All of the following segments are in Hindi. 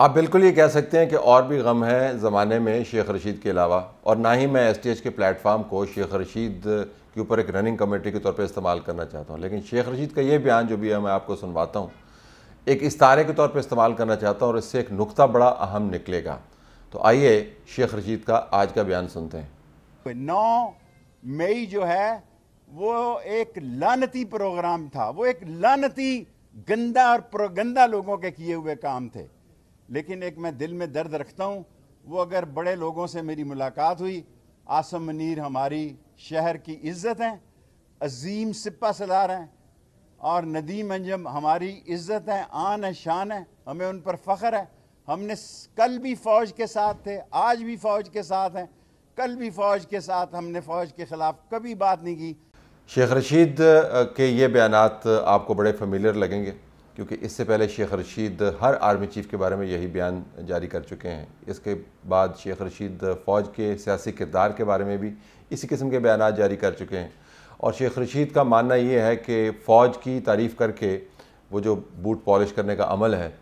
आप बिल्कुल ये कह सकते हैं कि और भी गम है ज़माने में शेख रशीद के अलावा और ना ही मैं एस टी एच के प्लेटफार्म को शेख रशीद के ऊपर एक रनिंग कमेटी के तौर पर इस्तेमाल करना चाहता हूँ लेकिन शेख रशीद का ये बयान जो भी है मैं आपको सुनवाता हूँ एक इस्तारे के तौर पर इस्तेमाल करना चाहता हूँ और इससे एक नुकता बड़ा अहम निकलेगा तो आइए शेख रशीद का आज का बयान सुनते हैं नौ मई जो है वो एक लानती प्रोग्राम था वो एक लानती गंदा और गंदा लोगों के किए हुए काम थे लेकिन एक मैं दिल में दर्द रखता हूँ वो अगर बड़े लोगों से मेरी मुलाकात हुई आसम मनीर हमारी शहर की इज्जत हैं अजीम सिपा सदार हैं और नदीम अंजम हमारी इज्जत हैं आन है शान है हमें उन पर फ़ख्र है हमने कल भी फ़ौज के साथ थे आज भी फ़ौज के साथ हैं कल भी फ़ौज के साथ हमने फ़ौज के ख़िलाफ़ कभी बात नहीं की शेख रशीद के ये बयान आपको बड़े फमीलियर लगेंगे क्योंकि इससे पहले शेख रशीद हर आर्मी चीफ के बारे में यही बयान जारी कर चुके हैं इसके बाद शेख रशीद फ़ौज के सियासी किरदार के बारे में भी इसी किस्म के बयान जारी कर चुके हैं और शेख रशीद का मानना ये है कि फ़ौज की तारीफ़ करके वो जो बूट पॉलिश करने का अमल है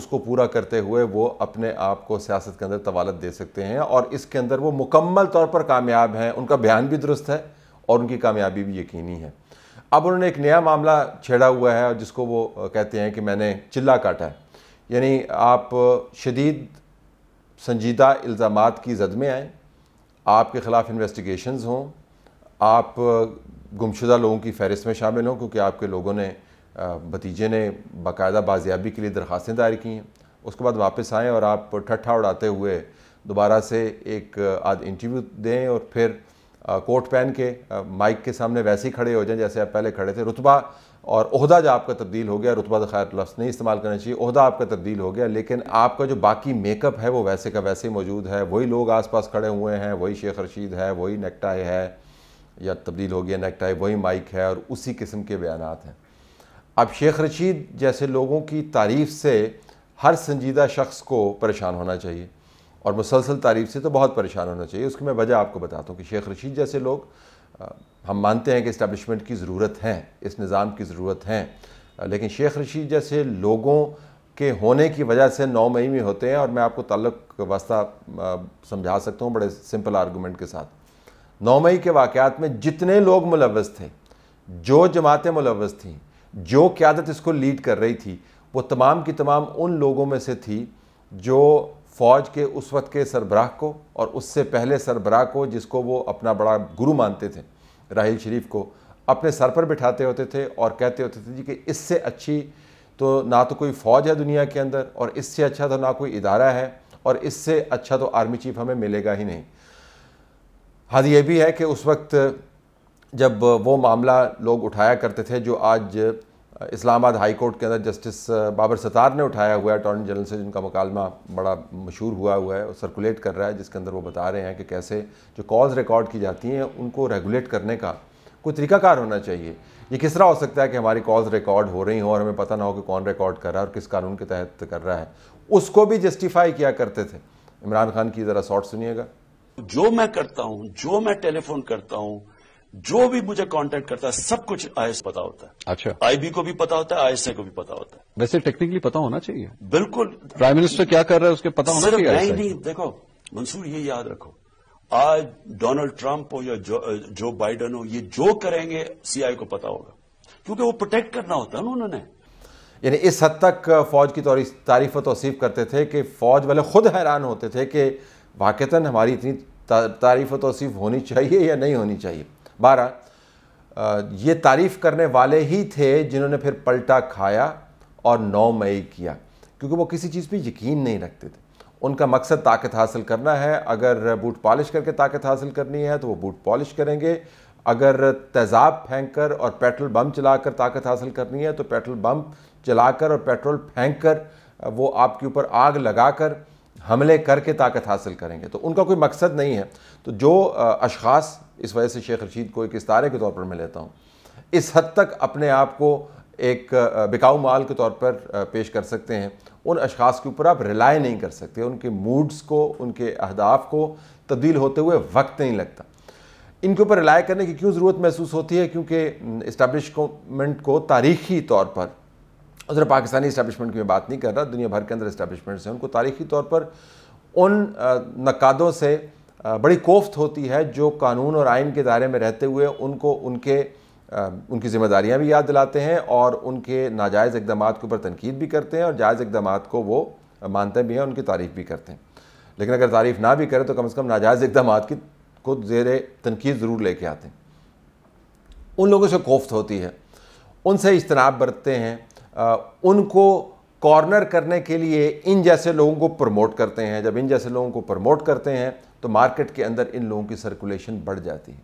उसको पूरा करते हुए वो अपने आप को सियासत के अंदर तवालत दे सकते हैं और इसके अंदर वो मुकम्मल तौर पर कामयाब हैं उनका बयान भी दुरुस्त है और उनकी कामयाबी भी यकीनी है अब उन्होंने एक नया मामला छेड़ा हुआ है और जिसको वो कहते हैं कि मैंने चिल्ला काटा है यानी आप शदीद संजीदा इल्ज़ाम की जद में आएँ आपके ख़िलाफ़ इन्वेस्टिगेशन हों आप गुमशुदा लोगों की फहरिस्त में शामिल हों क्योंकि आपके लोगों ने भतीजे ने बाकायदा बाजियाबी के लिए दरख्वास्तें दायर की हैं उसके बाद वापस आएँ और आप ठट्ठा उड़ाते हुए दोबारा से एक आध इंटरव्यू दें और फिर कोट पहन के माइक के सामने वैसे ही खड़े हो जाएं जैसे आप पहले खड़े थे रुतबा और अहदा जो आपका तब्दील हो गया रुतबा तो खैर लफ्ज़ नहीं इस्तेमाल करना चाहिए अहदा आपका तब्दील हो गया लेकिन आपका जो बाकी मेकअप है वो वैसे का वैसे ही मौजूद है वही लोग आसपास खड़े हुए हैं वही शेख रशीद है वही नेकटाई है या तब्दील हो गया नेकटाई वही माइक है और उसी किस्म के बयान हैं अब शेख रशीद जैसे लोगों की तारीफ़ से हर संजीदा शख्स को परेशान होना चाहिए और मुसलसल तारीफ से तो बहुत परेशान होना चाहिए उसकी मैं वजह आपको बताता हूँ कि शेख रशीद जैसे लोग हम मानते हैं कि इस्टबलिशमेंट की ज़रूरत है इस निज़ाम की ज़रूरत है लेकिन शेख रशीद जैसे लोगों के होने की वजह से नौ मई में होते हैं और मैं आपको तल्लक वास्ता समझा सकता हूँ बड़े सिंपल आर्गूमेंट के साथ नौ मई के वाक़ात में जितने लोग मुलवस थे जो जमातें मुलवस थीं जो क्यादत इसको लीड कर रही थी वो तमाम की तमाम उन लोगों में से थी जो फ़ौज के उस वक्त के सरबराह को और उससे पहले सरबराह को जिसको वो अपना बड़ा गुरु मानते थे राहिल शरीफ को अपने सर पर बिठाते होते थे और कहते होते थे जी कि इससे अच्छी तो ना तो कोई फ़ौज है दुनिया के अंदर और इससे अच्छा तो ना कोई इदारा है और इससे अच्छा तो आर्मी चीफ हमें मिलेगा ही नहीं हद ये भी है कि उस वक्त जब वो मामला लोग उठाया करते थे जो आज इस्लामाबाद हाई कोर्ट के अंदर जस्टिस बाबर सतार ने उठाया हुआ है अटॉर्नी जनरल से जिनका मुकालमा बड़ा मशहूर हुआ हुआ है और सर्कुलेट कर रहा है जिसके अंदर वो बता रहे हैं कि कैसे जो कॉल्स रिकॉर्ड की जाती हैं उनको रेगुलेट करने का कोई तरीकाकार होना चाहिए ये किस तरह हो सकता है कि हमारी कॉल्स रिकॉर्ड हो रही हो और हमें पता ना हो कि कौन रिकॉर्ड कर रहा है और किस कानून के तहत कर रहा है उसको भी जस्टिफाई किया करते थे इमरान खान की ज़रा शॉर्ट सुनिएगा जो मैं करता हूँ जो मैं टेलीफोन करता हूँ जो भी मुझे कांटेक्ट करता है सब कुछ आई पता होता है अच्छा आईबी को भी पता होता है आईएसए को भी पता होता है वैसे टेक्निकली पता होना चाहिए बिल्कुल प्राइम मिनिस्टर क्या कर रहा है उसके पता होना चाहिए नहीं नहीं देखो मंसूर ये याद रखो आज डोनाल्ड ट्रंप हो या जो, जो बाइडन हो ये जो करेंगे सीआई को पता होगा क्योंकि वो प्रोटेक्ट करना होता है उन्होंने यानी इस हद तक फौज की तारीफ तोसीफ करते थे कि फौज वाले खुद हैरान होते थे कि वाकता हमारी इतनी तारीफ तोसीफ होनी चाहिए या नहीं होनी चाहिए बारह ये तारीफ़ करने वाले ही थे जिन्होंने फिर पलटा खाया और नौ मई किया क्योंकि वो किसी चीज़ पे यकीन नहीं रखते थे उनका मकसद ताकत हासिल करना है अगर बूट पॉलिश करके ताकत हासिल करनी है तो वो बूट पॉलिश करेंगे अगर तेज़ाब फेंक कर और पेट्रोल बम चलाकर ताकत हासिल करनी है तो पेट्रोल बम चलाकर और पेट्रोल फेंक कर वो आपके ऊपर आग लगाकर हमले करके ताकत हासिल करेंगे तो उनका कोई मकसद नहीं है तो जो अशास इस वजह से शेख रशीद को एक इस्तारे के तौर पर मैं लेता हूँ इस हद तक अपने आप को एक बिकाऊ माल के तौर पर पेश कर सकते हैं उन अशास के ऊपर आप रिलाई नहीं कर सकते उनके मूड्स को उनके अहदाफ को तब्दील होते हुए वक्त नहीं लगता इनके ऊपर रिलाय करने की क्यों ज़रूरत महसूस होती है क्योंकि इस्टबलिशमेंट को तारीखी तौर पर उधर पाकिस्तानी इस्टबलिशमेंट की मैं बात नहीं कर रहा दुनिया भर के अंदर इस्टबलिशमेंट्स हैं उनको तारीखी तौर पर उन नकादों से बड़ी कोफ्त होती है जो कानून और आइन के दायरे में रहते हुए उनको उनके उनकी ज़िम्मेदारियाँ भी याद दिलाते हैं और उनके नाजायज़ इकदाम के ऊपर तनकीद भी करते हैं और जायज़ इकदाम को वो मानते भी हैं उनकी तारीफ़ भी करते हैं लेकिन अगर तारीफ़ ना भी करें तो कम अज़ कम नाजायज़ इकदाम की को जेर तनकीद ज़रूर लेके आते हैं उन लोगों से कोफ्त होती है उनसे इजतनाब बरतते हैं उनको कॉर्नर करने के लिए इन जैसे लोगों को प्रमोट करते हैं जब इन जैसे लोगों को प्रमोट करते हैं तो मार्केट के अंदर इन लोगों की सर्कुलेशन बढ़ जाती है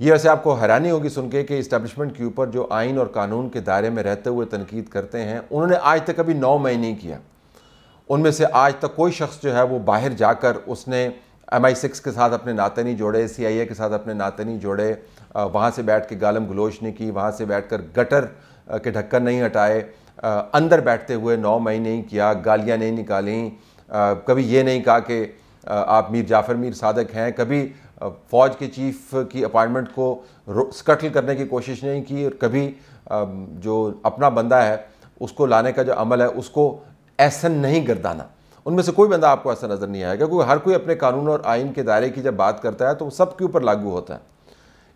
ये वैसे आपको हैरानी होगी सुन के कि इस्टेब्लिशमेंट के ऊपर जो आइन और कानून के दायरे में रहते हुए तनकीद करते हैं उन्होंने आज तक कभी नौ मई नहीं किया उनमें से आज तक कोई शख्स जो है वो बाहर जाकर उसने एम आई सिक्स के साथ अपने नाते नहीं जोड़े सी आई ए के साथ अपने नाते नहीं जोड़े वहाँ से बैठ के गालम गलोच नहीं की वहाँ से बैठ कर गटर के ढक्कन नहीं हटाए अंदर बैठते हुए नौ मई नहीं किया गालियाँ नहीं निकाली कभी ये नहीं कहा कि आप मीर जाफ़र मीर सादक हैं कभी फ़ौज के चीफ की अपॉइंटमेंट को स्कटल करने की कोशिश नहीं की और कभी जो अपना बंदा है उसको लाने का जो अमल है उसको ऐसा नहीं गर्दाना उनमें से कोई बंदा आपको ऐसा नज़र नहीं आएगा क्योंकि हर कोई अपने कानून और आइन के दायरे की जब बात करता है तो सबके सब के ऊपर लागू होता है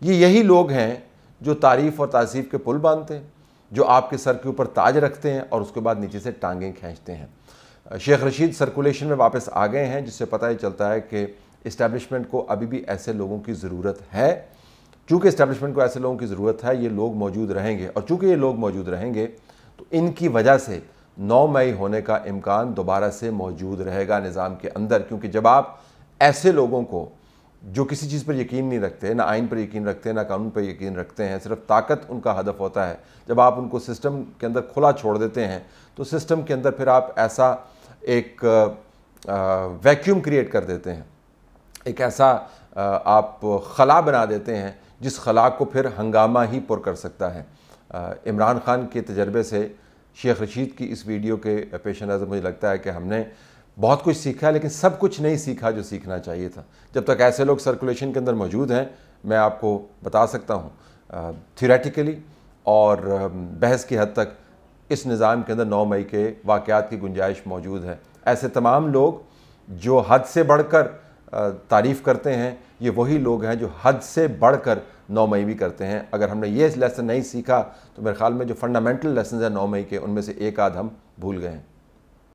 ये यही लोग हैं जो तारीफ़ और तासीफ़ के पुल बांधते हैं जो आपके सर के ऊपर ताज रखते हैं और उसके बाद नीचे से टांगें खींचते हैं शेख रशीद सर्कुलेशन में वापस आ गए हैं जिससे पता ही चलता है कि इस्टेब्लिशमेंट को अभी भी ऐसे लोगों की ज़रूरत है चूँकि इस्टेब्लिशमेंट को ऐसे लोगों की ज़रूरत है ये लोग मौजूद रहेंगे और चूँकि ये लोग मौजूद रहेंगे तो इनकी वजह से नौ मई होने का इम्कान दोबारा से मौजूद रहेगा निज़ाम के अंदर क्योंकि जब आप ऐसे लोगों को जो किसी चीज़ पर यकीन नहीं रखते ना आइन पर यकीन रखते ना कानून पर यकीन रखते हैं सिर्फ ताकत उनका हदफ होता है जब आप उनको सिस्टम के अंदर खुला छोड़ देते हैं तो सिस्टम के अंदर फिर आप ऐसा एक वैक्यूम क्रिएट कर देते हैं एक ऐसा आप खला बना देते हैं जिस खला को फिर हंगामा ही पुर कर सकता है इमरान खान के तजर्बे से शेख रशीद की इस वीडियो के पेश नज़र मुझे लगता है कि हमने बहुत कुछ सीखा लेकिन सब कुछ नहीं सीखा जो सीखना चाहिए था जब तक ऐसे लोग सर्कुलेशन के अंदर मौजूद हैं मैं आपको बता सकता हूँ थियोरेटिकली और बहस की हद तक इस निज़ाम के अंदर नौ मई के वाक़ात की गुंजाइश मौजूद है ऐसे तमाम लोग जो हद से बढ़कर तारीफ़ करते हैं ये वही लोग हैं जो हद से बढ़कर नौ मई भी करते हैं अगर हमने ये लेसन नहीं सीखा तो मेरे ख्याल में जो फंडामेंटल लेसन हैं नौ मई के उनमें से एक आध हम भूल गए हैं